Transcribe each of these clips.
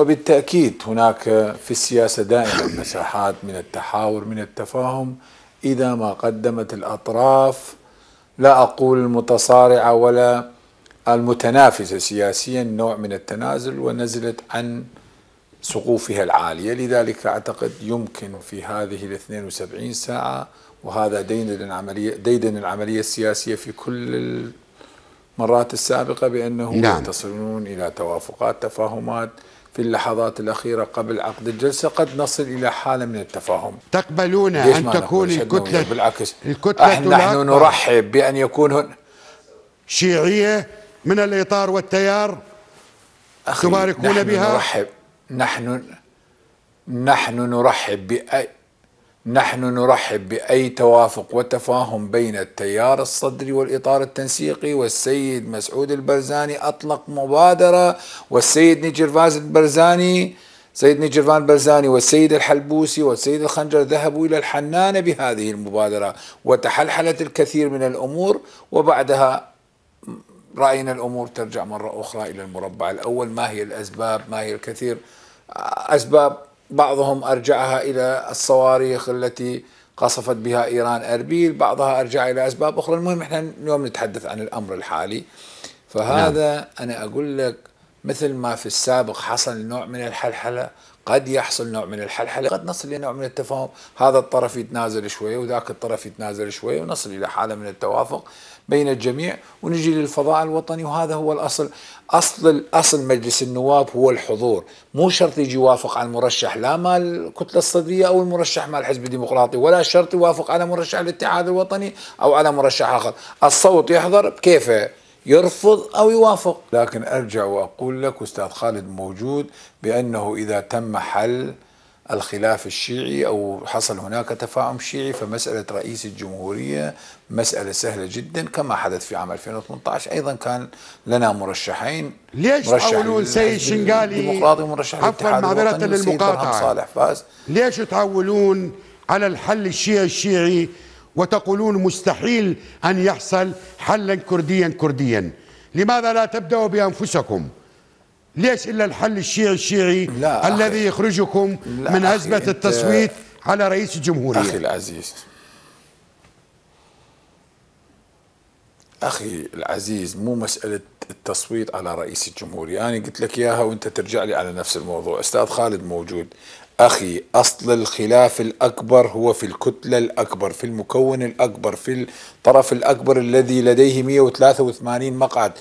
وبالتأكيد هناك في السياسة دائما مساحات من التحاور من التفاهم إذا ما قدمت الأطراف لا أقول المتصارعة ولا المتنافسة سياسيا نوع من التنازل ونزلت عن سقوفها العالية لذلك أعتقد يمكن في هذه ال 72 ساعة وهذا ديدن العملية ديدن العملية السياسية في كل المرات السابقة بأنهم نعم. يتصلون إلى توافقات تفاهمات في اللحظات الأخيرة قبل عقد الجلسة قد نصل إلى حالة من التفاهم تقبلون أن تكون الكتلة بالعكس الكتلة نحن نرحب بأن يكون هن شيعية من الإطار والتيار تباركون نحن نرحب نحن نحن نرحب بأي نحن نرحب بأي توافق وتفاهم بين التيار الصدري والإطار التنسيقي والسيد مسعود البرزاني أطلق مبادرة والسيد نيجيرفاز البرزاني سيد نيجيرفان البرزاني والسيد الحلبوسي والسيد الخنجر ذهبوا إلى الحنانة بهذه المبادرة وتحلحلت الكثير من الأمور وبعدها رأينا الأمور ترجع مرة أخرى إلى المربع الأول ما هي الأسباب ما هي الكثير أسباب بعضهم أرجعها إلى الصواريخ التي قصفت بها إيران أربيل بعضها أرجع إلى أسباب أخرى المهم إحنا اليوم نتحدث عن الأمر الحالي فهذا نعم. أنا أقول لك مثل ما في السابق حصل نوع من الحلحلة قد يحصل نوع من الحلحلة قد نصل إلى نوع من التفاهم هذا الطرف يتنازل شوية وذاك الطرف يتنازل شوية ونصل إلى حالة من التوافق بين الجميع ونجي للفضاء الوطني وهذا هو الأصل أصل أصل مجلس النواب هو الحضور مو شرط يجي يوافق على المرشح لا مال الكتلة الصدرية أو المرشح مال الحزب الديمقراطي ولا شرط يوافق على مرشح الاتحاد الوطني أو على مرشح آخر الصوت يحضر بكيفه يرفض أو يوافق لكن أرجع وأقول لك أستاذ خالد موجود بأنه إذا تم حل الخلاف الشيعي او حصل هناك تفاهم شيعي فمساله رئيس الجمهوريه مساله سهله جدا كما حدث في عام 2018 ايضا كان لنا مرشحين ليش مرشح تحولون سيد شنقالي ديمقراطي مرشح عفوا معذره للمقاطعه صالح فاز ليش تعولون على الحل الشيعي الشيعي وتقولون مستحيل أن يحصل حلا كرديا كرديا لماذا لا تبدأوا بأنفسكم ليش إلا الحل الشيعي الشيعي لا الذي يخرجكم من أزمة التصويت على رئيس الجمهورية أخي العزيز اخي العزيز مو مساله التصويت على رئيس الجمهوريه يعني انا قلت لك اياها وانت ترجع لي على نفس الموضوع استاذ خالد موجود اخي اصل الخلاف الاكبر هو في الكتله الاكبر في المكون الاكبر في الطرف الاكبر الذي لديه 183 مقعد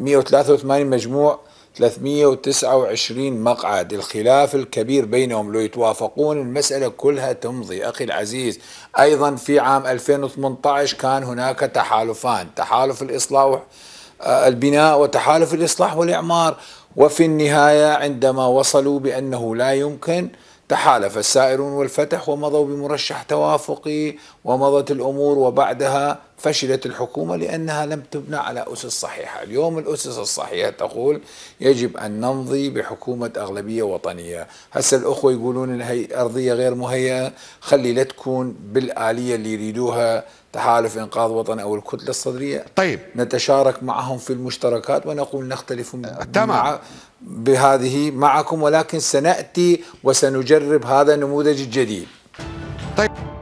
183 مجموع 329 مقعد الخلاف الكبير بينهم لو يتوافقون المسألة كلها تمضي أخي العزيز أيضا في عام 2018 كان هناك تحالفان تحالف الإصلاح آه، البناء وتحالف الإصلاح والإعمار وفي النهاية عندما وصلوا بأنه لا يمكن تحالف السائرون والفتح ومضوا بمرشح توافقي ومضت الأمور وبعدها فشلت الحكومة لأنها لم تبنى على أسس صحيحة اليوم الأسس الصحيحة تقول يجب أن نمضي بحكومة أغلبية وطنية هسه الأخوة يقولون هي أرضية غير مهيئة خلي لا تكون بالآلية اللي يريدوها تحالف إنقاذ وطن أو الكتلة الصدرية طيب نتشارك معهم في المشتركات ونقول نختلف آه، تمام. مع بهذه معكم ولكن سنأتي وسنجرب هذا النموذج الجديد طيب